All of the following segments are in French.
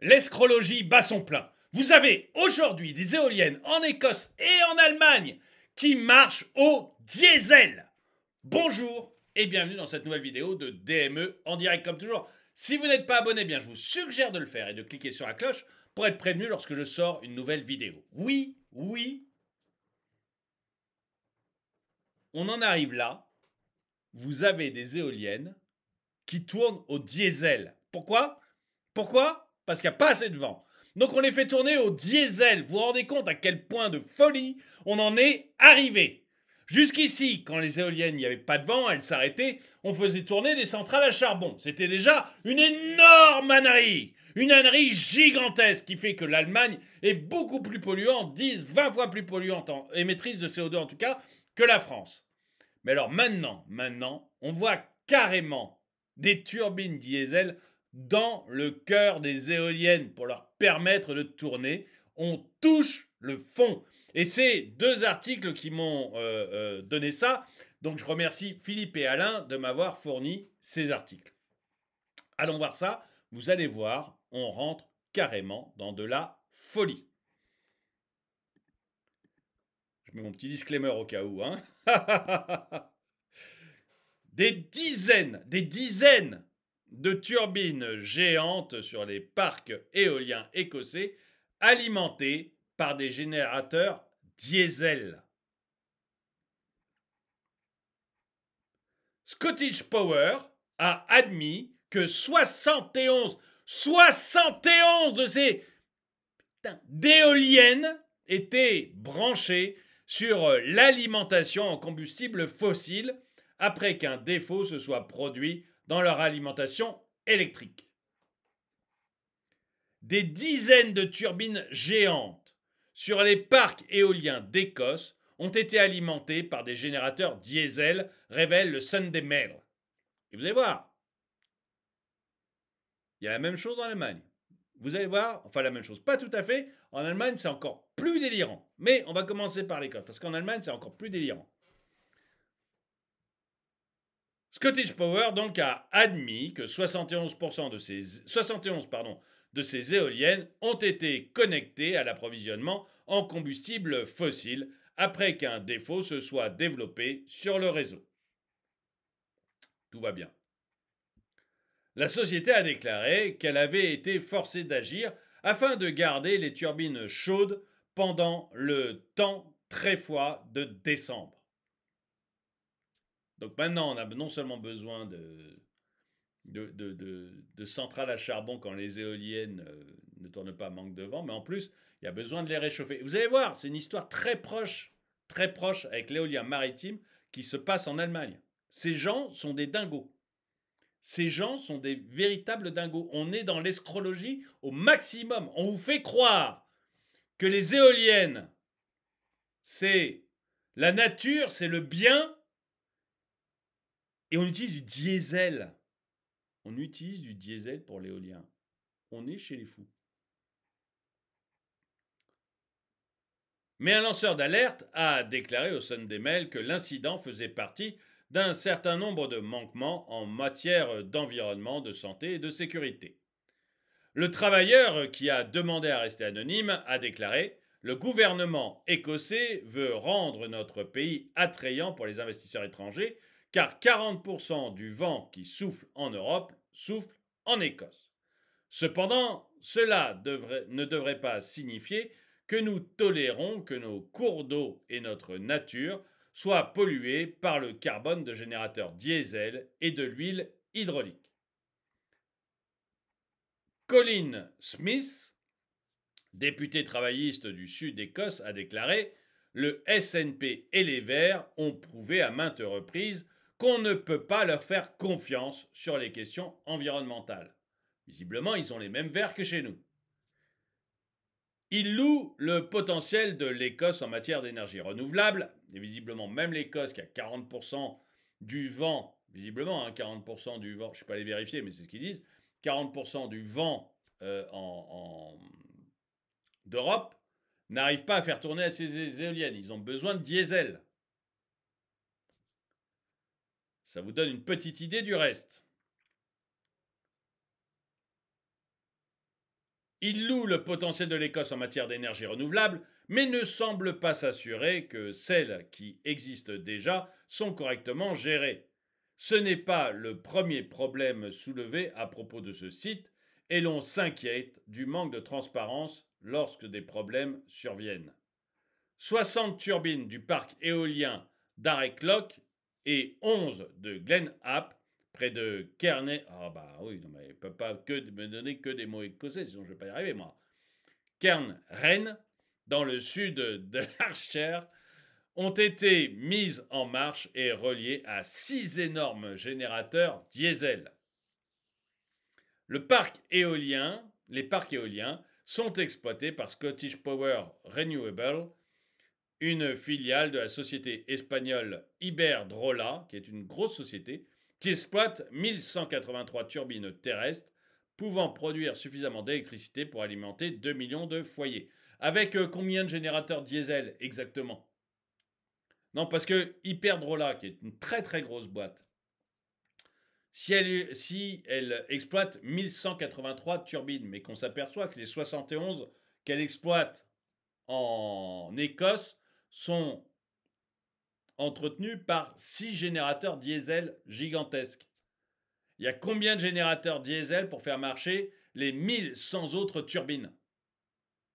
L'escrologie bat son plein. Vous avez aujourd'hui des éoliennes en Écosse et en Allemagne qui marchent au diesel. Bonjour et bienvenue dans cette nouvelle vidéo de DME en direct comme toujours. Si vous n'êtes pas abonné, eh bien je vous suggère de le faire et de cliquer sur la cloche pour être prévenu lorsque je sors une nouvelle vidéo. Oui, oui. On en arrive là. Vous avez des éoliennes qui tournent au diesel. Pourquoi Pourquoi parce qu'il n'y a pas assez de vent. Donc on les fait tourner au diesel. Vous vous rendez compte à quel point de folie on en est arrivé. Jusqu'ici, quand les éoliennes, il n'y avait pas de vent, elles s'arrêtaient, on faisait tourner des centrales à charbon. C'était déjà une énorme ânerie. Une ânerie gigantesque qui fait que l'Allemagne est beaucoup plus polluante, 10, 20 fois plus polluante, en, émettrice de CO2 en tout cas, que la France. Mais alors maintenant, maintenant, on voit carrément des turbines diesel dans le cœur des éoliennes pour leur permettre de tourner. On touche le fond. Et c'est deux articles qui m'ont euh, euh, donné ça. Donc je remercie Philippe et Alain de m'avoir fourni ces articles. Allons voir ça. Vous allez voir, on rentre carrément dans de la folie. Je mets mon petit disclaimer au cas où. Hein. des dizaines, des dizaines de turbines géantes sur les parcs éoliens écossais alimentées par des générateurs diesel. Scottish Power a admis que 71, 71 de ces d'éoliennes étaient branchées sur l'alimentation en combustible fossile après qu'un défaut se soit produit dans leur alimentation électrique. Des dizaines de turbines géantes sur les parcs éoliens d'Écosse ont été alimentées par des générateurs diesel, révèle le Sunday Mail. Et vous allez voir, il y a la même chose en Allemagne. Vous allez voir, enfin la même chose, pas tout à fait. En Allemagne, c'est encore plus délirant. Mais on va commencer par l'Écosse, parce qu'en Allemagne, c'est encore plus délirant. Scottish Power donc a admis que 71%, de ses, 71 pardon, de ces éoliennes ont été connectées à l'approvisionnement en combustible fossile après qu'un défaut se soit développé sur le réseau. Tout va bien. La société a déclaré qu'elle avait été forcée d'agir afin de garder les turbines chaudes pendant le temps très froid de décembre. Donc maintenant, on a non seulement besoin de, centrales à charbon quand les éoliennes euh, ne tournent pas manque de vent, mais en plus, il y a besoin de les réchauffer. Vous allez voir, c'est une histoire très proche, très proche avec l'éolien maritime qui se passe en Allemagne. Ces gens sont des dingos. Ces gens sont des véritables dingos. On est dans l'escrologie au maximum. On vous fait croire que les éoliennes, c'est la nature, c'est le bien, et on utilise du diesel. On utilise du diesel pour l'éolien. On est chez les fous. Mais un lanceur d'alerte a déclaré au Sunday Mail que l'incident faisait partie d'un certain nombre de manquements en matière d'environnement, de santé et de sécurité. Le travailleur qui a demandé à rester anonyme a déclaré Le gouvernement écossais veut rendre notre pays attrayant pour les investisseurs étrangers car 40% du vent qui souffle en Europe souffle en Écosse. Cependant, cela ne devrait pas signifier que nous tolérons que nos cours d'eau et notre nature soient pollués par le carbone de générateurs diesel et de l'huile hydraulique. Colin Smith, député travailliste du Sud-Écosse, a déclaré Le SNP et les Verts ont prouvé à maintes reprises qu'on ne peut pas leur faire confiance sur les questions environnementales. Visiblement, ils ont les mêmes verts que chez nous. Ils louent le potentiel de l'Écosse en matière d'énergie renouvelable, et visiblement même l'Écosse qui a 40% du vent, visiblement 40% hein, du vent, je ne suis pas allé vérifier, mais c'est ce qu'ils disent, 40% du vent euh, en... d'Europe n'arrive pas à faire tourner à ces éoliennes. Ils ont besoin de diesel. Ça vous donne une petite idée du reste. Il loue le potentiel de l'Écosse en matière d'énergie renouvelable, mais ne semble pas s'assurer que celles qui existent déjà sont correctement gérées. Ce n'est pas le premier problème soulevé à propos de ce site, et l'on s'inquiète du manque de transparence lorsque des problèmes surviennent. 60 turbines du parc éolien d'Areklock et 11 de Glen App, près de Kearney. Ah bah oui, il ne peut pas que me donner que des mots écossais, sinon je ne vais pas y arriver moi. Kern, Rennes, dans le sud de l'Archer, ont été mises en marche et reliées à six énormes générateurs diesel. Le parc éolien, les parcs éoliens sont exploités par Scottish Power Renewable une filiale de la société espagnole Iberdrola, qui est une grosse société, qui exploite 1183 turbines terrestres pouvant produire suffisamment d'électricité pour alimenter 2 millions de foyers. Avec euh, combien de générateurs diesel exactement Non, parce que Hyperdrola, qui est une très très grosse boîte, si elle, si elle exploite 1183 turbines, mais qu'on s'aperçoit que les 71 qu'elle exploite en Écosse sont entretenus par six générateurs diesel gigantesques. Il y a combien de générateurs diesel pour faire marcher les 1100 autres turbines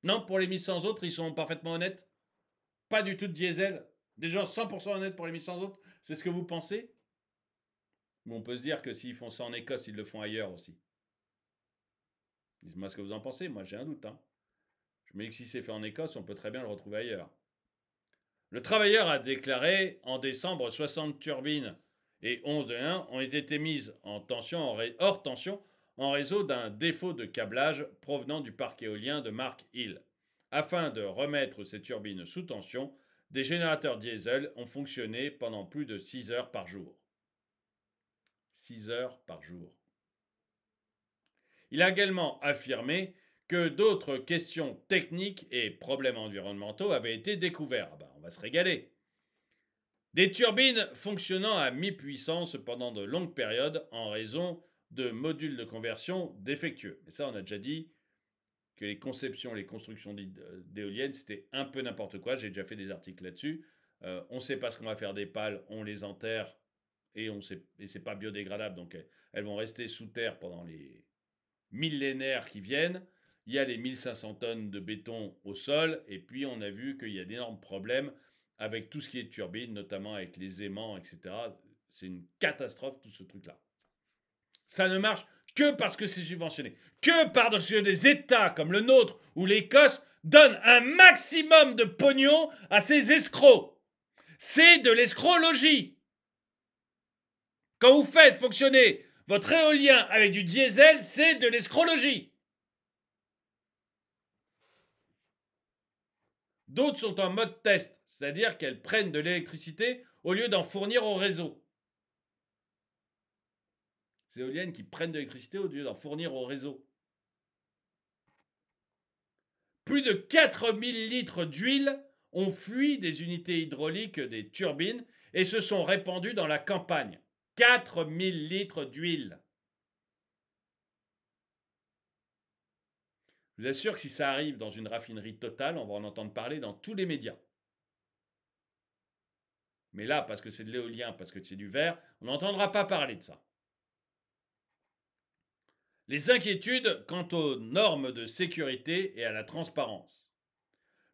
Non, pour les 1100 autres, ils sont parfaitement honnêtes. Pas du tout de diesel. Des gens 100% honnêtes pour les 1100 autres. C'est ce que vous pensez on peut se dire que s'ils font ça en Écosse, ils le font ailleurs aussi. Dites-moi ce que vous en pensez. Moi, j'ai un doute. Hein. Je me dis que si c'est fait en Écosse, on peut très bien le retrouver ailleurs. Le travailleur a déclaré en décembre 60 turbines et 11 de 1 ont été mises en tension, hors tension en réseau d'un défaut de câblage provenant du parc éolien de Mark Hill. Afin de remettre ces turbines sous tension, des générateurs diesel ont fonctionné pendant plus de 6 heures par jour. 6 heures par jour. Il a également affirmé que d'autres questions techniques et problèmes environnementaux avaient été découverts. Ah bah, on va se régaler. Des turbines fonctionnant à mi-puissance pendant de longues périodes en raison de modules de conversion défectueux. Et ça, on a déjà dit que les conceptions, les constructions euh, d'éoliennes, c'était un peu n'importe quoi. J'ai déjà fait des articles là-dessus. Euh, on ne sait pas ce qu'on va faire des pales, on les enterre et on n'est et c'est pas biodégradable, donc elles vont rester sous terre pendant les millénaires qui viennent il y a les 1500 tonnes de béton au sol, et puis on a vu qu'il y a d'énormes problèmes avec tout ce qui est turbine, notamment avec les aimants, etc. C'est une catastrophe tout ce truc-là. Ça ne marche que parce que c'est subventionné, que parce que des États comme le nôtre ou l'Écosse donnent un maximum de pognon à ces escrocs. C'est de l'escrologie. Quand vous faites fonctionner votre éolien avec du diesel, c'est de l'escrologie. D'autres sont en mode test, c'est-à-dire qu'elles prennent de l'électricité au lieu d'en fournir au réseau. Ces éoliennes qui prennent de l'électricité au lieu d'en fournir au réseau. Plus de 4000 litres d'huile ont fui des unités hydrauliques des turbines et se sont répandus dans la campagne. 4000 litres d'huile. Je vous assure que si ça arrive dans une raffinerie totale, on va en entendre parler dans tous les médias. Mais là, parce que c'est de l'éolien, parce que c'est du verre, on n'entendra pas parler de ça. Les inquiétudes quant aux normes de sécurité et à la transparence.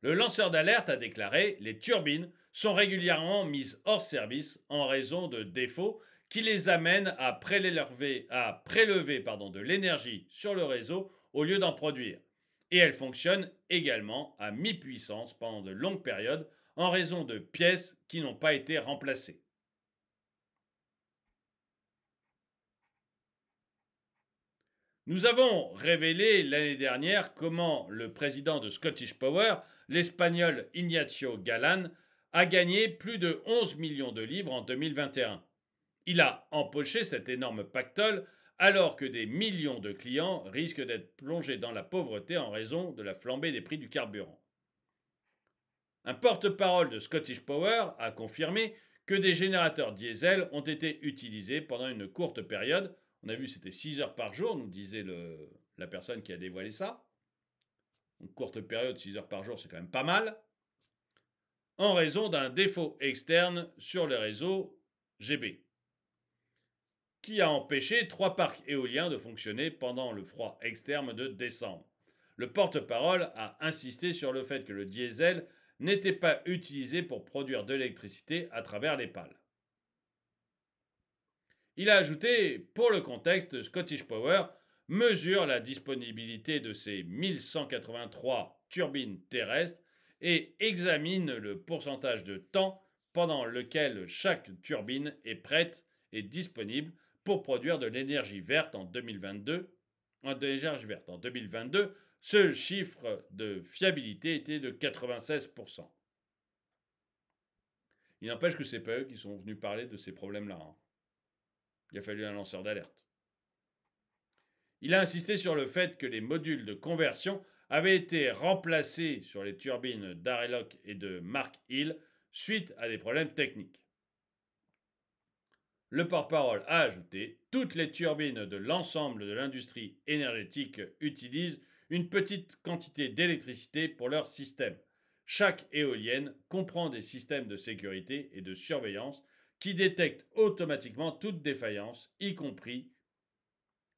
Le lanceur d'alerte a déclaré les turbines sont régulièrement mises hors service en raison de défauts qui les amènent à prélever, de l'énergie sur le réseau au lieu d'en produire et elle fonctionne également à mi-puissance pendant de longues périodes en raison de pièces qui n'ont pas été remplacées. Nous avons révélé l'année dernière comment le président de Scottish Power, l'Espagnol Ignacio Galán, a gagné plus de 11 millions de livres en 2021. Il a empoché cet énorme pactole alors que des millions de clients risquent d'être plongés dans la pauvreté en raison de la flambée des prix du carburant. Un porte-parole de Scottish Power a confirmé que des générateurs diesel ont été utilisés pendant une courte période. On a vu c'était 6 heures par jour, nous disait la personne qui a dévoilé ça. Une courte période, 6 heures par jour, c'est quand même pas mal. En raison d'un défaut externe sur le réseau GB qui a empêché trois parcs éoliens de fonctionner pendant le froid externe de décembre. Le porte-parole a insisté sur le fait que le diesel n'était pas utilisé pour produire de l'électricité à travers les pales. Il a ajouté, pour le contexte, Scottish Power mesure la disponibilité de ses 1183 turbines terrestres et examine le pourcentage de temps pendant lequel chaque turbine est prête et disponible pour produire de l'énergie verte en 2022. En énergie verte en 2022, ce chiffre de fiabilité était de 96%. Il n'empêche que n'est pas eux qui sont venus parler de ces problèmes-là. Hein. Il a fallu un lanceur d'alerte. Il a insisté sur le fait que les modules de conversion avaient été remplacés sur les turbines d'Areloc et de Mark Hill suite à des problèmes techniques. Le porte-parole a ajouté Toutes les turbines de l'ensemble de l'industrie énergétique utilisent une petite quantité d'électricité pour leur système. Chaque éolienne comprend des systèmes de sécurité et de surveillance qui détectent automatiquement toute défaillance, y compris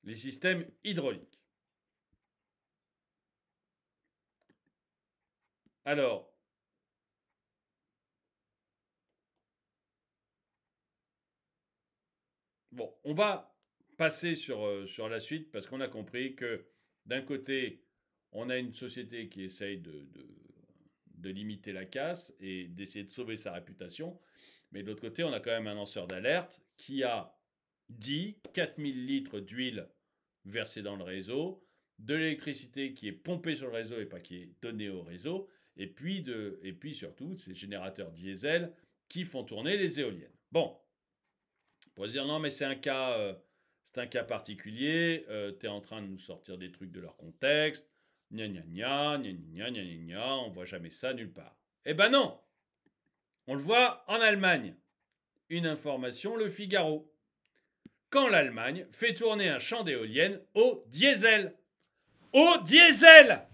les systèmes hydrauliques. Alors, Bon, on va passer sur, euh, sur la suite parce qu'on a compris que d'un côté, on a une société qui essaye de, de, limiter la casse et d'essayer de sauver sa réputation. Mais de l'autre côté, on a quand même un lanceur d'alerte qui a dit 4000 litres d'huile versée dans le réseau, de l'électricité qui est pompée sur le réseau et pas qui est donnée au réseau, et puis, de, et puis surtout ces générateurs diesel qui font tourner les éoliennes. Bon, on pourrait se dire non, mais c'est un cas, euh, c'est un cas particulier, euh, tu es en train de nous sortir des trucs de leur contexte, gna gna gna, gna gna gna gna gna, on voit jamais ça nulle part. Eh ben non On le voit en Allemagne. Une information, le Figaro. Quand l'Allemagne fait tourner un champ d'éoliennes au diesel. Au diesel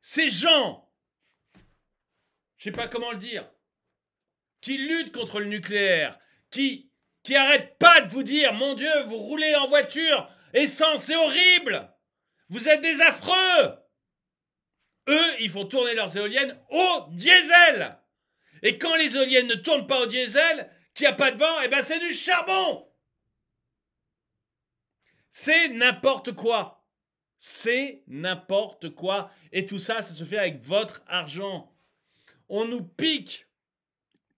Ces gens, je sais pas comment le dire, qui lutte contre le nucléaire, qui, qui arrête pas de vous dire, mon Dieu, vous roulez en voiture, essence, c'est horrible, vous êtes des affreux. Eux, ils font tourner leurs éoliennes au diesel. Et quand les éoliennes ne tournent pas au diesel, qu'il n'y a pas de vent, et eh ben c'est du charbon. C'est n'importe quoi. C'est n'importe quoi. Et tout ça, ça se fait avec votre argent. On nous pique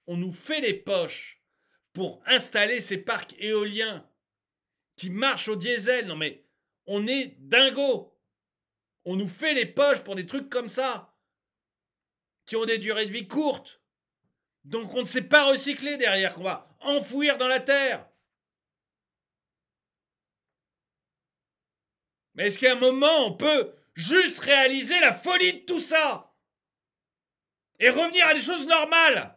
on nous fait les poches pour installer ces parcs éoliens qui marchent au diesel. Non mais on est dingo. On nous fait les poches pour des trucs comme ça qui ont des durées de vie courtes. Donc on ne sait pas recycler derrière, qu'on va enfouir dans la terre. Mais est-ce qu'à un moment, on peut juste réaliser la folie de tout ça et revenir à des choses normales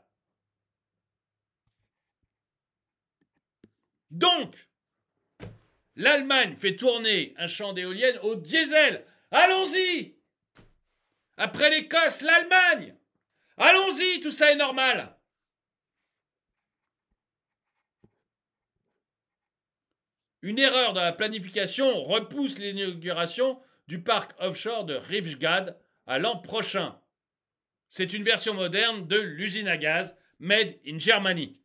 Donc, l'Allemagne fait tourner un champ d'éoliennes au diesel. Allons-y Après l'Écosse, l'Allemagne Allons-y, tout ça est normal. Une erreur dans la planification repousse l'inauguration du parc offshore de Rivgad à l'an prochain. C'est une version moderne de l'usine à gaz Made in Germany.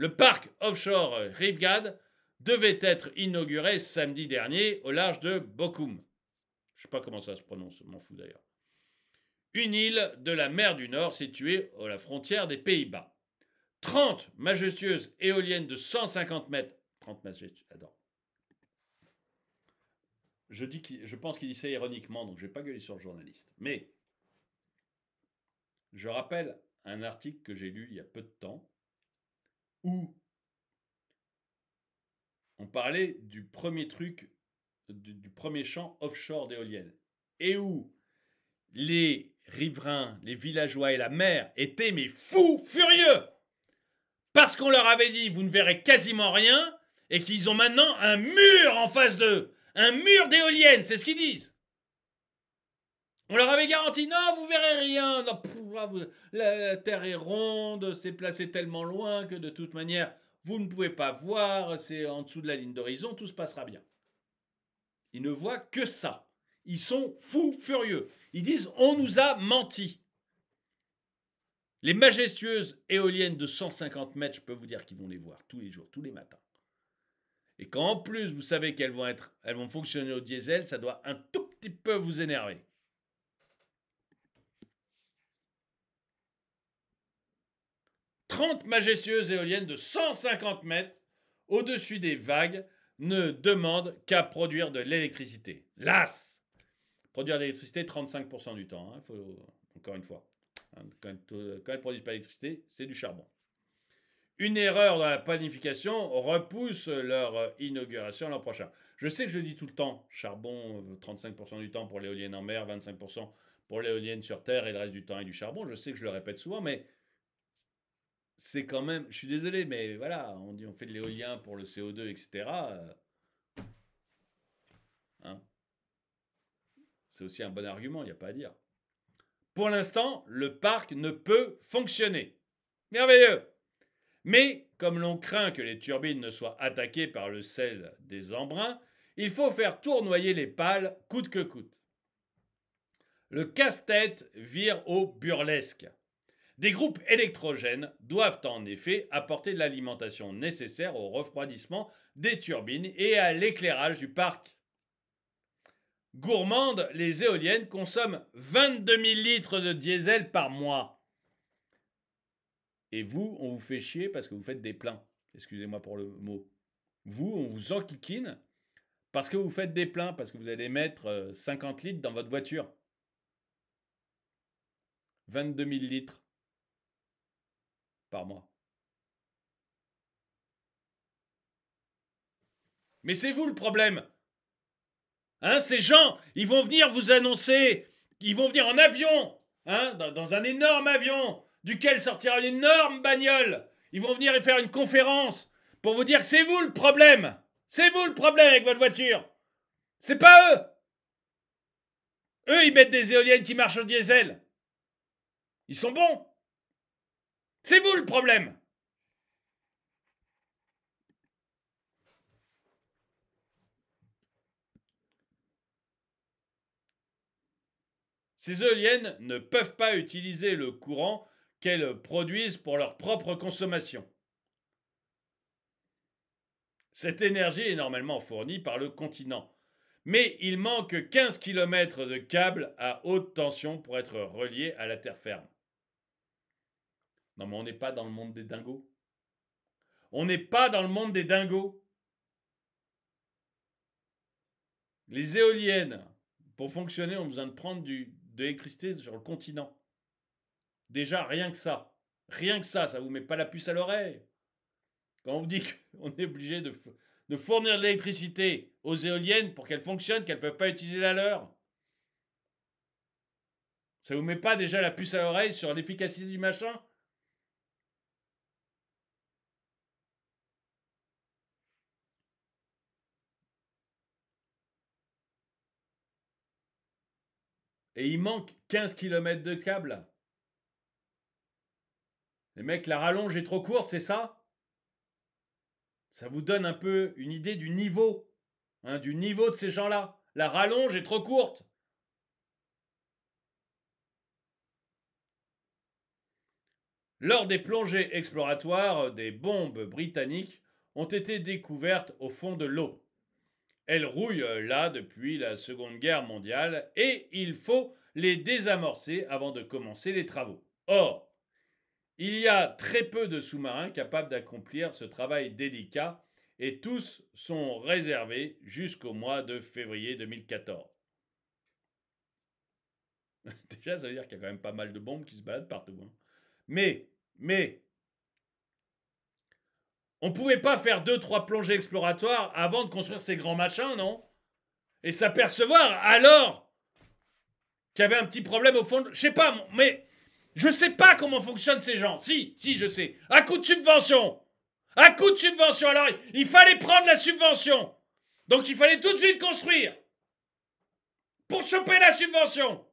Le parc offshore Rivgad devait être inauguré samedi dernier au large de Bokum. Je sais pas comment ça se prononce, m'en fous d'ailleurs. Une île de la mer du Nord située à la frontière des Pays-Bas. 30 majestueuses éoliennes de 150 mètres. 30 majestueuses, Je, dis je pense qu'il dit ça ironiquement, donc je vais pas gueuler sur le journaliste. Mais je rappelle un article que j'ai lu il y a peu de temps où on parlait du premier truc, du, premier champ offshore d'éoliennes, et où les riverains, les villageois et la mer étaient mais fous, furieux, parce qu'on leur avait dit vous ne verrez quasiment rien, et qu'ils ont maintenant un mur en face d'eux, un mur d'éoliennes, c'est ce qu'ils disent. On leur avait garanti, non, vous verrez rien. Ah, la Terre est ronde, c'est placé tellement loin que de toute manière, vous ne pouvez pas voir, c'est en dessous de la ligne d'horizon, tout se passera bien. Ils ne voient que ça. Ils sont fous, furieux. Ils disent, on nous a menti. Les majestueuses éoliennes de 150 mètres, je peux vous dire qu'ils vont les voir tous les jours, tous les matins. Et quand en plus vous savez qu'elles vont être, elles vont fonctionner au diesel, ça doit un tout petit peu vous énerver. 30 majestueuses éoliennes de 150 mètres au-dessus des vagues ne demandent qu'à produire de l'électricité. Las Produire de l'électricité 35% du temps, hein, encore une fois. Hein, euh, quand, elles ne produisent pas d'électricité, c'est du charbon. Une erreur dans la planification repousse leur euh, inauguration l'an prochain. Je sais que je dis tout le temps charbon 35% euh, du temps pour l'éolienne en mer, 25% pour l'éolienne sur terre et le reste du temps est du charbon. Je sais que je le répète souvent, mais c'est quand même, je suis désolé, mais voilà, on dit on fait de l'éolien pour le CO2, etc. Euh, hein. c'est aussi un bon argument, il n'y a pas à dire. Pour l'instant, le parc ne peut fonctionner. Merveilleux. Mais comme l'on craint que les turbines ne soient attaquées par le sel des embruns, il faut faire tournoyer les pales coûte que coûte. Le casse-tête vire au burlesque. Des groupes électrogènes doivent en effet apporter l'alimentation nécessaire au refroidissement des turbines et à l'éclairage du parc. Gourmandes, les éoliennes consomment 22 000 litres de diesel par mois. Et vous, on vous fait chier parce que vous faites des pleins. Excusez-moi pour le mot. Vous, on vous enquiquine parce que vous faites des pleins, parce que vous allez mettre 50 euh, litres dans votre voiture. 22 000 litres par mois. Mais c'est vous le problème. Hein, ces gens, ils vont venir vous annoncer, ils vont venir en avion, hein, dans, un énorme avion, duquel sortira une énorme bagnole. Ils vont venir et faire une conférence pour vous dire c'est vous le problème. C'est vous le problème avec votre voiture. C'est pas eux. Eux, ils mettent des éoliennes qui marchent au diesel. Ils sont bons. C'est vous le problème Ces éoliennes ne peuvent pas utiliser le courant qu'elles produisent pour leur propre consommation. Cette énergie est normalement fournie par le continent, mais il manque 15 km de câbles à haute tension pour être reliés à la terre ferme. Non, mais on n'est pas dans le monde des dingos. On n'est pas dans le monde des dingos. Les éoliennes, pour fonctionner, ont besoin de prendre du, de l'électricité sur le continent. Déjà, rien que ça. Rien que ça, ça vous met pas la puce à l'oreille. Quand on vous dit qu'on est obligé de, de fournir de l'électricité aux éoliennes pour qu'elles fonctionnent, qu'elles ne peuvent pas utiliser la leur. Ça vous met pas déjà la puce à l'oreille sur l'efficacité du machin Et il manque 15 km de câble. Les mecs, la rallonge est trop courte, c'est ça Ça vous donne un peu une idée du niveau, hein, du niveau de ces gens-là. La rallonge est trop courte. Lors des plongées exploratoires, des bombes britanniques ont été découvertes au fond de l'eau. Elles rouillent euh, là depuis la Seconde Guerre mondiale et il faut les désamorcer avant de commencer les travaux. Or, il y a très peu de sous-marins capables d'accomplir ce travail délicat et tous sont réservés jusqu'au mois de février 2014. Déjà, ça veut dire qu'il y a quand même pas mal de bombes qui se baladent partout. Hein. Mais, mais, on pouvait pas faire deux, trois plongées exploratoires avant de construire ces grands machins, non Et s'apercevoir alors qu'il y avait un petit problème au fond. De... Je sais pas, mais je sais pas comment fonctionnent ces gens. Si, si, je sais. À coup de subvention. À coup de subvention. Alors, il fallait prendre la subvention. Donc, il fallait tout de suite construire. Pour choper la subvention.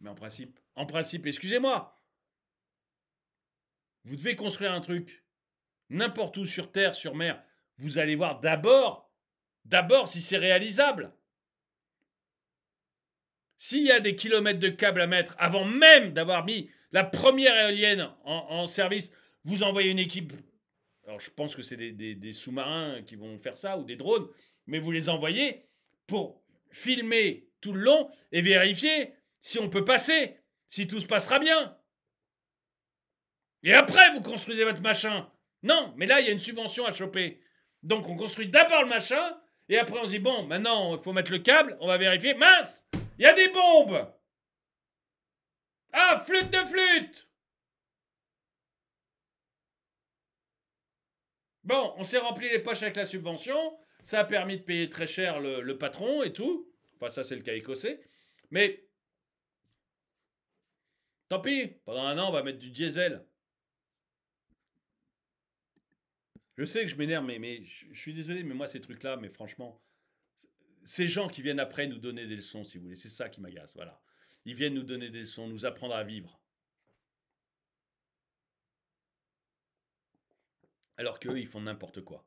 Mais en principe, en principe, excusez-moi, vous devez construire un truc. N'importe où sur terre, sur mer, vous allez voir d'abord, d'abord si c'est réalisable. S'il y a des kilomètres de câbles à mettre avant même d'avoir mis la première éolienne en, service, vous envoyez une équipe. Alors je pense que c'est des sous-marins qui vont faire ça ou des drones, mais vous les envoyez pour filmer tout le long et vérifier si on peut passer, si tout se passera bien. Et après, vous construisez votre machin. Non, mais là, il y a une subvention à choper. Donc, on construit d'abord le machin, et après, on se dit, bon, maintenant, il faut mettre le câble, on va vérifier. Mince, il y a des bombes Ah, flûte de flûte Bon, on s'est rempli les poches avec la subvention, ça a permis de payer très cher le, patron et tout. Enfin, ça, c'est le cas écossais. Mais, tant pis, pendant un an, on va mettre du diesel. Je sais que je m'énerve, mais, mais je, suis désolé, mais moi, ces trucs-là, mais franchement, ces gens qui viennent après nous donner des leçons, si vous voulez, c'est ça qui m'agace, voilà. Ils viennent nous donner des leçons, nous apprendre à vivre. Alors qu'eux, ils font n'importe quoi.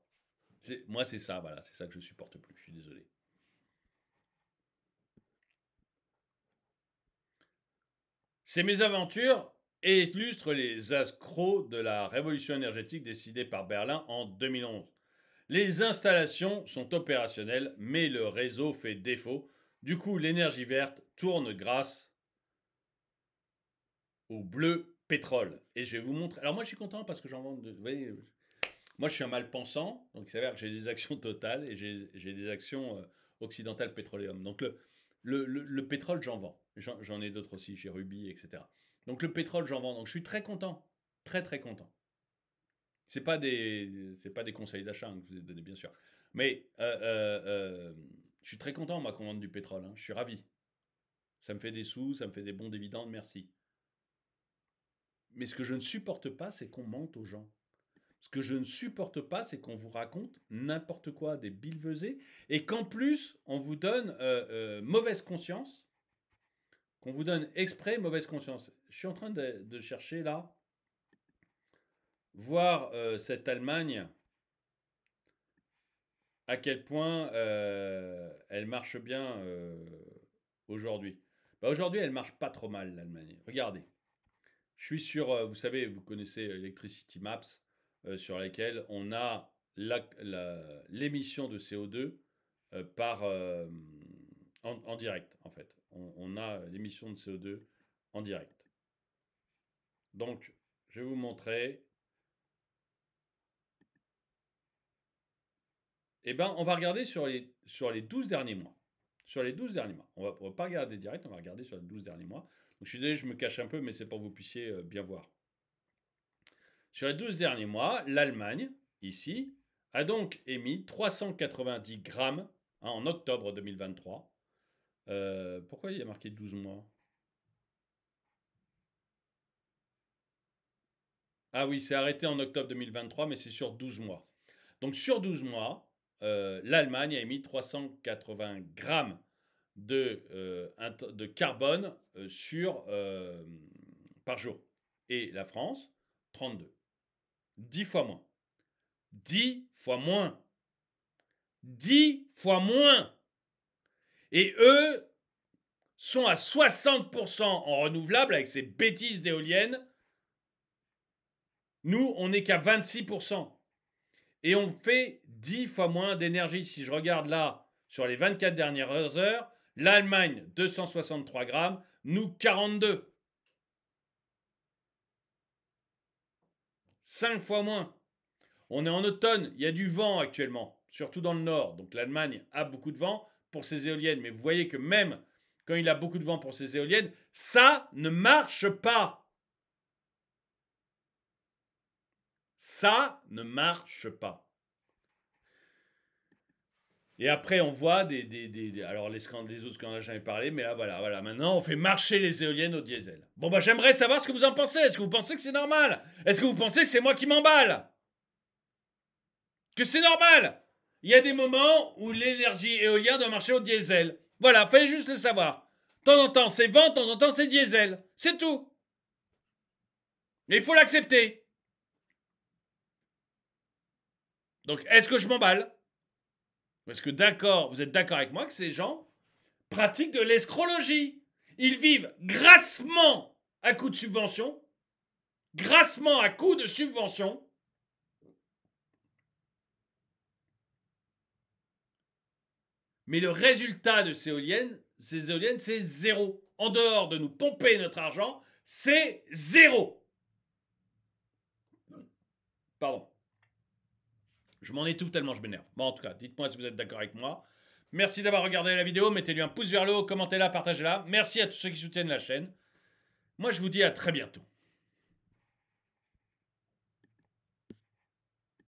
Moi, c'est ça, voilà, c'est ça que je supporte plus, je suis désolé. C'est mes aventures, et illustre les escrocs de la révolution énergétique décidée par Berlin en 2011. Les installations sont opérationnelles, mais le réseau fait défaut. Du coup, l'énergie verte tourne grâce au bleu pétrole. Et je vais vous montrer. Alors moi, je suis content parce que j'en vends. Vous moi, je suis un mal-pensant, donc il s'avère que j'ai des actions totales et j'ai des actions euh, occidentales pétroleum. Donc le, le pétrole, j'en vends. J'en ai d'autres aussi, chez Ruby, etc. Donc le pétrole, j'en vends. Donc je suis très content. Très très content. C'est pas des, c'est pas des conseils d'achat hein, que je vous ai donné, bien sûr. Mais euh, euh, euh, je suis très content, moi, qu'on vende du pétrole. Hein. Je suis ravi. Ça me fait des sous, ça me fait des bons dividendes, merci. Mais ce que je ne supporte pas, c'est qu'on mente aux gens. Ce que je ne supporte pas, c'est qu'on vous raconte n'importe quoi, des billevesées, et qu'en plus, on vous donne mauvaise conscience qu'on vous donne exprès mauvaise conscience. Je suis en train de, chercher là, voir euh, cette Allemagne, à quel point euh, elle marche bien euh, aujourd'hui. Bah, aujourd'hui, elle marche pas trop mal, l'Allemagne. Regardez. Je suis sur, vous savez, vous connaissez Electricity Maps, sur laquelle on a l'émission la, de CO2 par, en direct, en fait on, a l'émission de CO2 en direct. Donc, je vais vous montrer. Eh bien, on va regarder sur les, sur les 12 derniers mois. Sur les 12 derniers mois. On ne va pas regarder direct, on va regarder sur les 12 derniers mois. je suis désolé, je me cache un peu, mais c'est pour que vous puissiez euh, bien voir. Sur les 12 derniers mois, l'Allemagne, ici, a donc émis 390 grammes hein, en octobre 2023 euh, pourquoi il y a marqué 12 mois Ah oui, c'est arrêté en octobre 2023, mais c'est sur 12 mois. Donc sur 12 mois, euh, l'Allemagne a émis 380 grammes de, euh, de carbone sur, par jour. Et la France, 32. 10 fois moins. 10 fois moins. 10 fois moins. Et eux sont à 60% en renouvelable avec ces bêtises d'éoliennes. Nous, on n'est qu'à 26%. Et on fait 10 fois moins d'énergie. Si je regarde là, sur les 24 dernières heures, l'Allemagne, 263 grammes, nous, 42. 5 fois moins. On est en automne, il y a du vent actuellement, surtout dans le nord. Donc l'Allemagne a beaucoup de vent pour ses éoliennes, mais vous voyez que même quand il a beaucoup de vent pour ses éoliennes, ça ne marche pas. Ça ne marche pas. Et après, on voit des. des, des, alors, les, scandales, les autres scandales, j'en ai parlé, mais là, voilà, voilà. Maintenant, on fait marcher les éoliennes au diesel. Bon, bah, j'aimerais savoir ce que vous en pensez. Est-ce que vous pensez que c'est normal Est-ce que vous pensez que c'est moi qui m'emballe Que c'est normal il y a des moments où l'énergie éolienne doit marcher au diesel. Voilà, fallait juste le savoir. De temps en temps, c'est vent, de temps en temps, c'est diesel. C'est tout. Mais il faut l'accepter. Donc, est-ce que je m'emballe Est-ce que d'accord, vous êtes d'accord avec moi que ces gens pratiquent de l'escrologie Ils vivent grassement à coups de subvention, grassement à coût de subvention, Mais le résultat de ces éoliennes, ces éoliennes, c'est zéro. En dehors de nous pomper notre argent, c'est zéro. Pardon. Je m'en étouffe tellement je m'énerve. Bon, en tout cas, dites-moi si vous êtes d'accord avec moi. Merci d'avoir regardé la vidéo. Mettez-lui un pouce vers le haut, commentez-la, partagez-la. Merci à tous ceux qui soutiennent la chaîne. Moi, je vous dis à très bientôt.